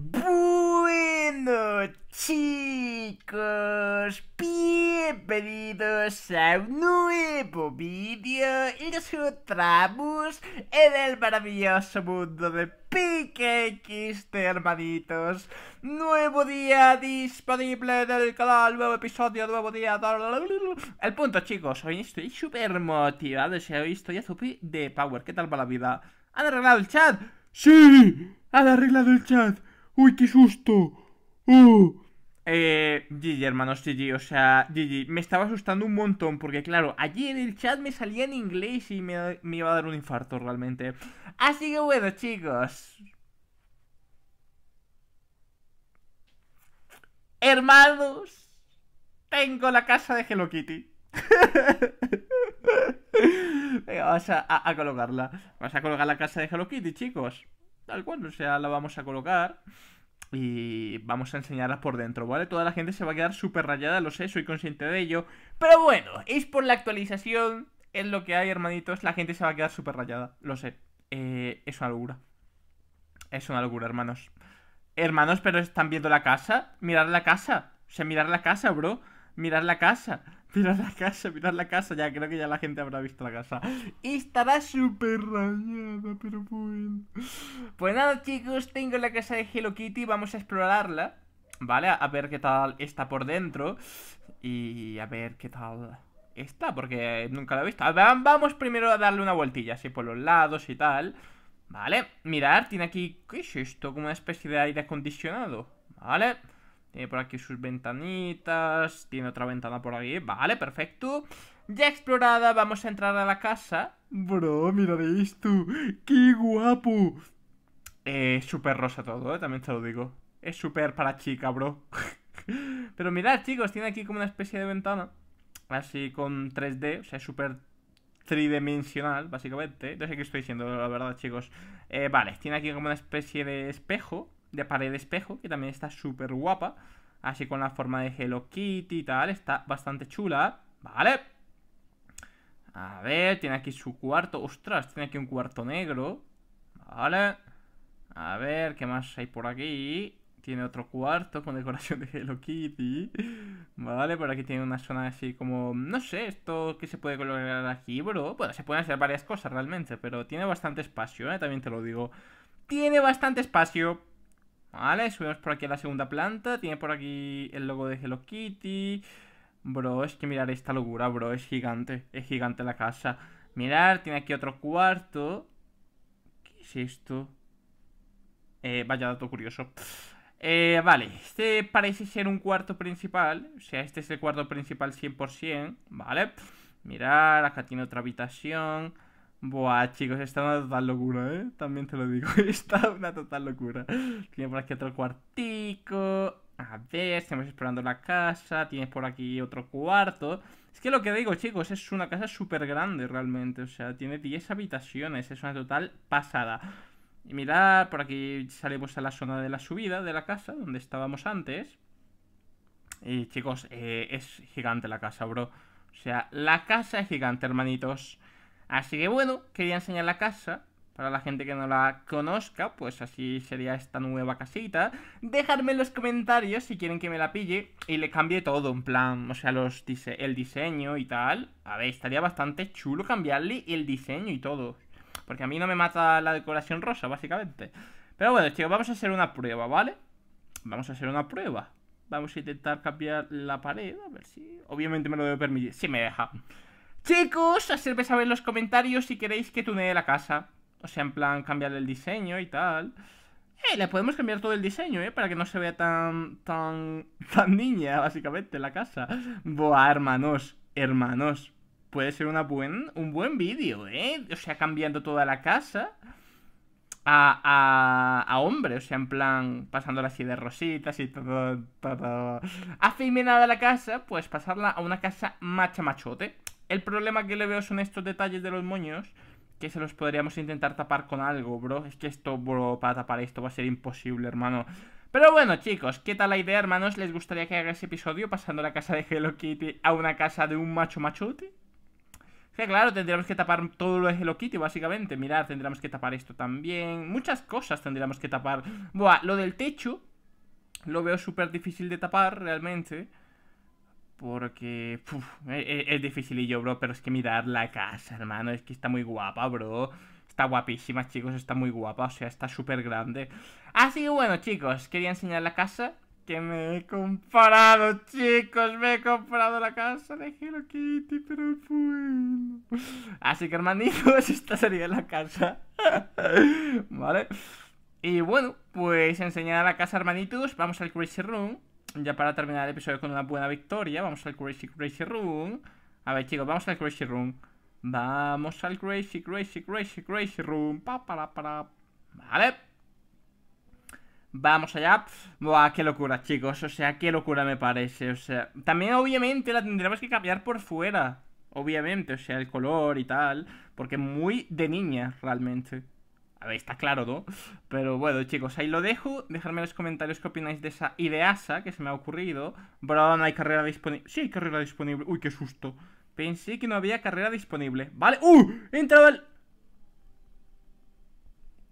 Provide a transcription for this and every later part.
Bueno chicos, bienvenidos a un nuevo vídeo y nos encontramos en el maravilloso mundo de PKX hermanitos. Nuevo día disponible del canal, nuevo episodio, nuevo día. El punto chicos, hoy estoy súper motivado, Y hoy estoy a zupi de power, ¿qué tal va la vida? ¿Han arreglado el chat? ¡Sí! ¡Han arreglado el chat! ¡Uy, qué susto! GG, oh. Eh, hermanos, GG. o sea, GG. me estaba asustando un montón porque, claro, allí en el chat me salía en inglés y me, me iba a dar un infarto realmente. Así que bueno, chicos. Hermanos, tengo la casa de Hello Kitty. Venga, vamos a, a colocarla. Vamos a colocar la casa de Hello Kitty, chicos tal cual, o sea, la vamos a colocar y vamos a enseñarla por dentro, ¿vale? Toda la gente se va a quedar súper rayada, lo sé, soy consciente de ello, pero bueno, es por la actualización, es lo que hay, hermanitos, la gente se va a quedar súper rayada, lo sé, eh, es una locura, es una locura, hermanos. Hermanos, pero están viendo la casa, mirar la casa, o sea, mirar la casa, bro, mirar la casa. Mirar la casa, mirar la casa, ya creo que ya la gente habrá visto la casa. Y estará súper rayada, pero bueno. Pues nada, chicos, tengo la casa de Hello Kitty, vamos a explorarla, ¿vale? A ver qué tal está por dentro y a ver qué tal está, porque nunca la he visto. Vamos primero a darle una vueltilla, así por los lados y tal. Vale, mirar, tiene aquí, ¿qué es esto? Como una especie de aire acondicionado, ¿vale? vale eh, por aquí sus ventanitas. Tiene otra ventana por aquí. Vale, perfecto. Ya explorada, vamos a entrar a la casa. Bro, mirad esto. ¡Qué guapo! Eh, súper rosa todo, eh, también te lo digo. Es súper para chica, bro. Pero mirad, chicos, tiene aquí como una especie de ventana. Así con 3D, o sea, súper tridimensional, básicamente. No sé qué estoy diciendo, la verdad, chicos. Eh, vale, tiene aquí como una especie de espejo de pared de espejo, que también está súper guapa. Así con la forma de Hello Kitty y tal, está bastante chula, ¿vale? A ver, tiene aquí su cuarto. Ostras, tiene aquí un cuarto negro. Vale. A ver, ¿qué más hay por aquí? Tiene otro cuarto con decoración de Hello Kitty. Vale, por aquí tiene una zona así como... No sé, esto que se puede colocar aquí, bro. Bueno, se pueden hacer varias cosas realmente, pero tiene bastante espacio, ¿eh? También te lo digo. Tiene bastante espacio. Vale, subimos por aquí a la segunda planta. Tiene por aquí el logo de Hello Kitty. Bro, es que mirar esta locura, bro. Es gigante. Es gigante la casa. Mirar, tiene aquí otro cuarto. ¿Qué es esto? Eh, vaya dato curioso. Eh, vale, este parece ser un cuarto principal. O sea, este es el cuarto principal 100%. Vale. Mirar, acá tiene otra habitación. Buah, chicos, está una total locura, ¿eh? También te lo digo, está una total locura. Tiene por aquí otro cuartico. A ver, estamos explorando la casa. Tienes por aquí otro cuarto. Es que lo que digo, chicos, es una casa súper grande realmente. O sea, tiene 10 habitaciones. Es una total pasada. Y mirad, por aquí salimos a la zona de la subida de la casa, donde estábamos antes. Y chicos, eh, es gigante la casa, bro. O sea, la casa es gigante, hermanitos. Así que bueno, quería enseñar la casa. Para la gente que no la conozca, pues así sería esta nueva casita. Dejadme en los comentarios si quieren que me la pille y le cambie todo, en plan, o sea, los el diseño y tal. A ver, estaría bastante chulo cambiarle el diseño y todo. Porque a mí no me mata la decoración rosa, básicamente. Pero bueno, chicos, vamos a hacer una prueba, ¿vale? Vamos a hacer una prueba. Vamos a intentar cambiar la pared, a ver si... Obviamente me lo debe permitir, si me deja. Chicos, hacedme saber en los comentarios si queréis que tunee la casa. O sea, en plan, cambiar el diseño y tal. Eh, le podemos cambiar todo el diseño, ¿eh? Para que no se vea tan, tan, tan niña, básicamente, la casa. Buah, hermanos, hermanos. Puede ser una buen, un buen vídeo, ¿eh? O sea, cambiando toda la casa a, a, a hombre. O sea, en plan, pasándola así de rositas y todo, nada la casa, pues pasarla a una casa macha machote. El problema que le veo son estos detalles de los moños, que se los podríamos intentar tapar con algo, bro. Es que esto, bro, para tapar esto va a ser imposible, hermano. Pero bueno, chicos, ¿qué tal la idea, hermanos? ¿Les gustaría que haga ese episodio pasando la casa de Hello Kitty a una casa de un macho machote? Que claro, tendríamos que tapar todo lo de Hello Kitty, básicamente. Mirad, tendríamos que tapar esto también. Muchas cosas tendríamos que tapar. Buah, lo del techo lo veo súper difícil de tapar, realmente. Porque puf, e, e, es, dificilillo, bro. Pero es que mirar la casa, hermano. Es que está muy guapa, bro. Está guapísima, chicos. Está muy guapa. O sea, está súper grande. Así que bueno, chicos. Quería enseñar la casa que me he comprado, chicos. Me he comprado la casa de Hello Kitty, pero bueno. Así que, hermanitos, esta sería la casa. ¿Vale? Y bueno, pues enseñar la casa, hermanitos. Vamos al Crazy Room ya para terminar el episodio con una buena victoria, vamos al Crazy Crazy Room. A ver, chicos, vamos al Crazy Room. Vamos al Crazy Crazy Crazy Crazy Room. Pa, para, para. Vale. Vamos allá. Buah, qué locura, chicos. O sea, qué locura me parece. O sea, también obviamente la tendremos que cambiar por fuera. Obviamente, o sea, el color y tal. Porque muy de niña, realmente. A ver, está claro, ¿no? Pero bueno, chicos, ahí lo dejo. Dejadme en los comentarios qué opináis de esa ideasa que se me ha ocurrido. Bro, no hay carrera disponible. Sí, hay carrera disponible. Uy, qué susto. Pensé que no había carrera disponible. Vale. ¡Uh! He entrado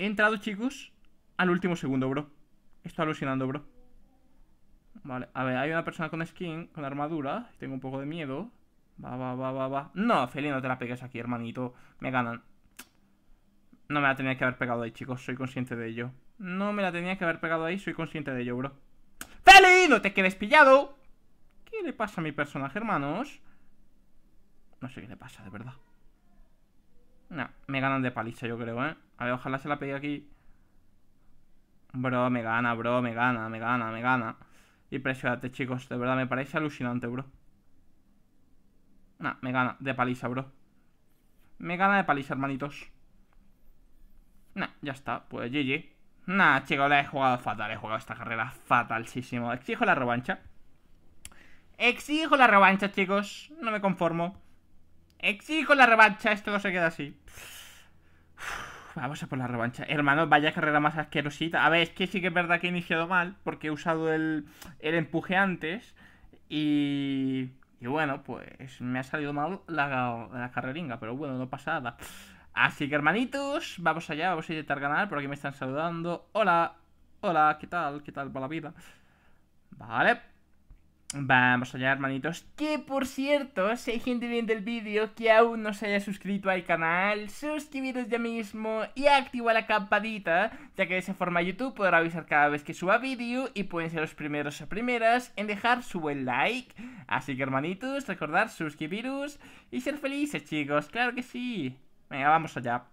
He entrado, chicos, al último segundo, bro. Estoy alucinando, bro. Vale, a ver, hay una persona con skin, con armadura. Tengo un poco de miedo. Va, va, va, va, va. No, Felino, te la pegues aquí, hermanito. Me ganan. No me la tenía que haber pegado ahí, chicos. Soy consciente de ello. No me la tenía que haber pegado ahí. Soy consciente de ello, bro. ¡Feli! ¡No te quedes pillado! ¿Qué le pasa a mi personaje, hermanos? No sé qué le pasa, de verdad. me ganan de paliza, yo creo, ¿eh? A ver, ojalá se la pegue aquí. Bro, me gana, bro, me gana, me gana, me gana. Y Impresionante, chicos. De verdad, me parece alucinante, bro. No, me gana de paliza, bro. Me gana de paliza, hermanitos. Nah, ya está, pues GG. Nah, chicos, la he jugado fatal, he jugado esta carrera fatalísimo. Exijo la revancha. Exijo la revancha, chicos. No me conformo. Exijo la revancha, esto no se queda así. vamos a por la revancha. Hermano, vaya carrera más asquerosita. A ver, es que sí que es verdad que he iniciado mal, porque he usado el, empuje antes. Y, y bueno, pues me ha salido mal la, la carreringa, pero bueno, no pasa nada. Así que hermanitos, vamos allá, vamos a intentar ganar, por aquí me están saludando. Hola, hola, ¿qué tal? ¿Qué tal va la vida? Vale. Vamos allá, hermanitos. Que por cierto, si hay gente viendo el vídeo que aún no se haya suscrito al canal, suscribiros ya mismo y activa la campanita, ya que de esa forma YouTube podrá avisar cada vez que suba vídeo y pueden ser los primeros o primeras en dejar su buen like. Así que, hermanitos, recordar suscribiros y ser felices, chicos, claro que sí. Venga, vamos allá.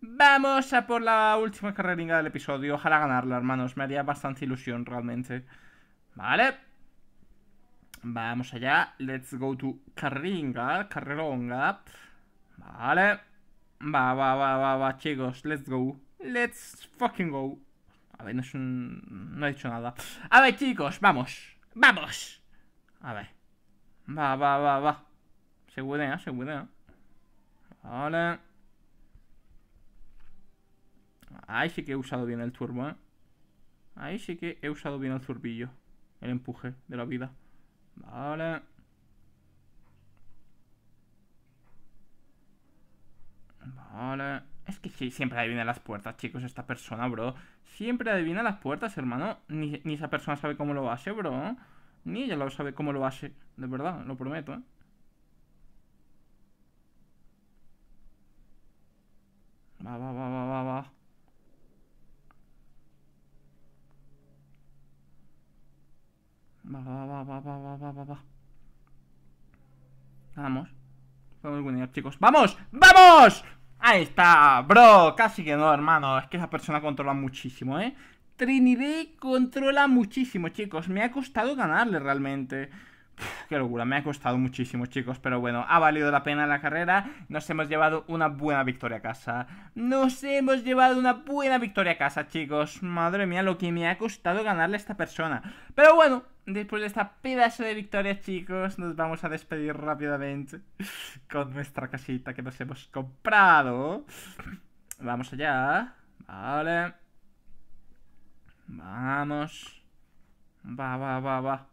Vamos a por la última carrera del episodio. Ojalá ganarla, hermanos. Me haría bastante ilusión, realmente. Vale. Vamos allá. Let's go to carringa, carreronga. Vale. Va, va, va, va, va, chicos. Let's go. Let's fucking go. A ver, no es un... No he dicho nada. A ver, chicos, vamos. Vamos. A ver. Va, va, va, va. Se ¿eh? segura Vale Ahí sí que he usado bien el turbo, ¿eh? Ahí sí que he usado bien el zurbillo El empuje de la vida. Vale. Vale. Es que sí, siempre adivina las puertas, chicos, esta persona, bro. Siempre adivina las puertas, hermano. Ni, ni esa persona sabe cómo lo hace, bro. Ni ella lo sabe cómo lo hace. De verdad, lo prometo, ¿eh? Va, va, va, va, va, va. Va, va, va, va, va, va, Vamos. Vamos, chicos. ¡Vamos! ¡Vamos! Ahí está, bro. Casi que no, hermano. Es que esa persona controla muchísimo, ¿eh? Trinidad controla muchísimo, chicos. Me ha costado ganarle realmente qué locura, me ha costado muchísimo, chicos, pero bueno, ha valido la pena la carrera. Nos hemos llevado una buena victoria a casa. Nos hemos llevado una buena victoria a casa, chicos. Madre mía, lo que me ha costado ganarle a esta persona. Pero bueno, después de esta pedazo de victoria, chicos, nos vamos a despedir rápidamente con nuestra casita que nos hemos comprado. Vamos allá. Vale. Vamos. Va, va, va, va.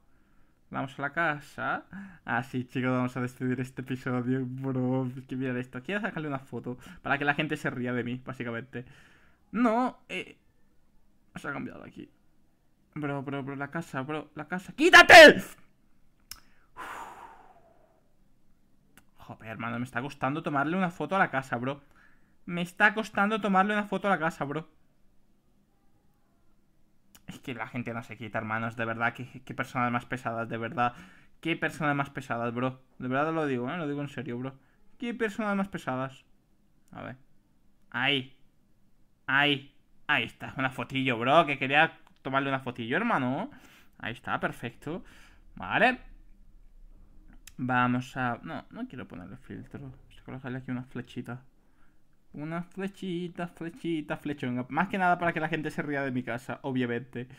Vamos a la casa. Así, ah, chicos, vamos a despedir este episodio, bro. Que mira esto. Quiero sacarle una foto para que la gente se ría de mí, básicamente. No, eh. Se ha cambiado aquí. Bro, bro, bro, la casa, bro, la casa. ¡Quítate! Joder, hermano, me está costando tomarle una foto a la casa, bro. Me está costando tomarle una foto a la casa, bro que la gente no se quita, hermanos, de verdad, qué, personas más pesadas, de verdad. Qué personas más pesadas, bro. De verdad lo digo, ¿eh? lo digo en serio, bro. Qué personas más pesadas. A ver. Ahí. Ahí. Ahí está, una fotillo, bro, que quería tomarle una fotillo, hermano. Ahí está, perfecto. Vale. Vamos a... No, no quiero ponerle filtro. Colocarle aquí una flechita. Una flechita, flechita, flechón. Más que nada para que la gente se ría de mi casa, obviamente.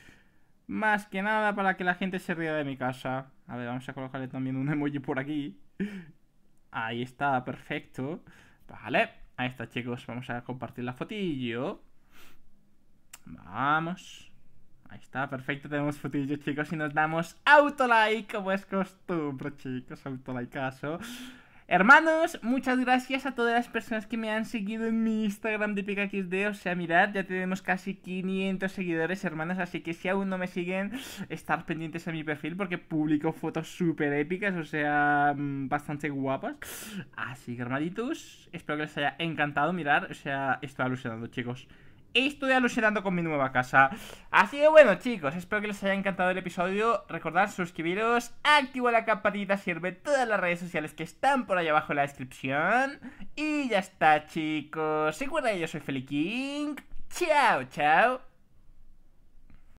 Más que nada para que la gente se ría de mi casa. A ver, vamos a colocarle también un emoji por aquí. Ahí está, perfecto. Vale, ahí está, chicos. Vamos a compartir la fotillo. Vamos. Ahí está, perfecto, tenemos fotillo, chicos, y nos damos autolike, como es costumbre, chicos, caso. Hermanos, muchas gracias a todas las personas que me han seguido en mi Instagram de PikaxD. O sea, mirad, ya tenemos casi 500 seguidores, hermanos. Así que si aún no me siguen, estar pendientes a mi perfil porque publico fotos súper épicas, o sea, mm, bastante guapas. Así que, hermanitos, espero que les haya encantado mirar. O sea, estoy alucinando, chicos estoy alucinando con mi nueva casa. Así que bueno, chicos, espero que les haya encantado el episodio. Recordad suscribiros, activar la campanita, sirve todas las redes sociales que están por ahí abajo en la descripción. Y ya está, chicos. Recuerda que yo soy King. Chao, chao.